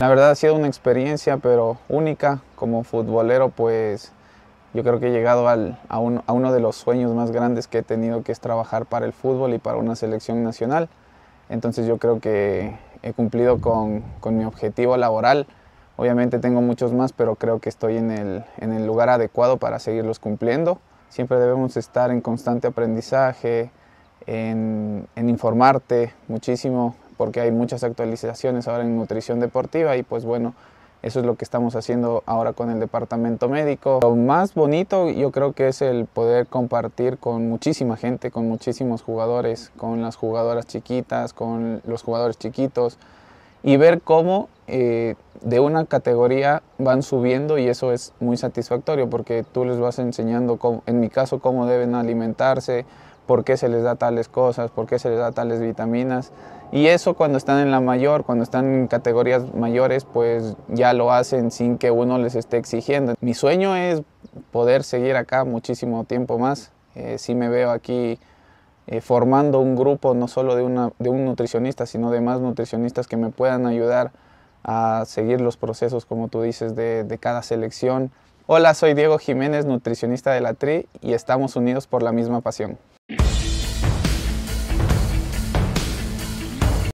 La verdad ha sido una experiencia, pero única. Como futbolero, pues yo creo que he llegado al, a, uno de los sueños más grandes que he tenido, que es trabajar para el fútbol y para una selección nacional. Entonces yo creo que he cumplido con, mi objetivo laboral. Obviamente tengo muchos más, pero creo que estoy en el, lugar adecuado para seguirlos cumpliendo. Siempre debemos estar en constante aprendizaje, en, en informarte muchísimo, porque hay muchas actualizaciones ahora en nutrición deportiva y pues bueno, eso es lo que estamos haciendo ahora con el departamento médico. Lo más bonito yo creo que es el poder compartir con muchísima gente, con muchísimos jugadores, con las jugadoras chiquitas, con los jugadores chiquitos y ver cómo eh, de una categoría van subiendo y eso es muy satisfactorio porque tú les vas enseñando, en mi caso, cómo deben alimentarse, por qué se les da tales cosas, por qué se les da tales vitaminas. Y eso cuando están en la mayor, cuando están en categorías mayores, pues ya lo hacen sin que uno les esté exigiendo. Mi sueño es poder seguir acá muchísimo tiempo más. Eh, si me veo aquí eh, formando un grupo no solo de, un nutricionista, sino de más nutricionistas que me puedan ayudar a seguir los procesos, como tú dices, de, de cada selección. Hola, soy Diego Jiménez, nutricionista de la TRI, y estamos unidos por la misma pasión.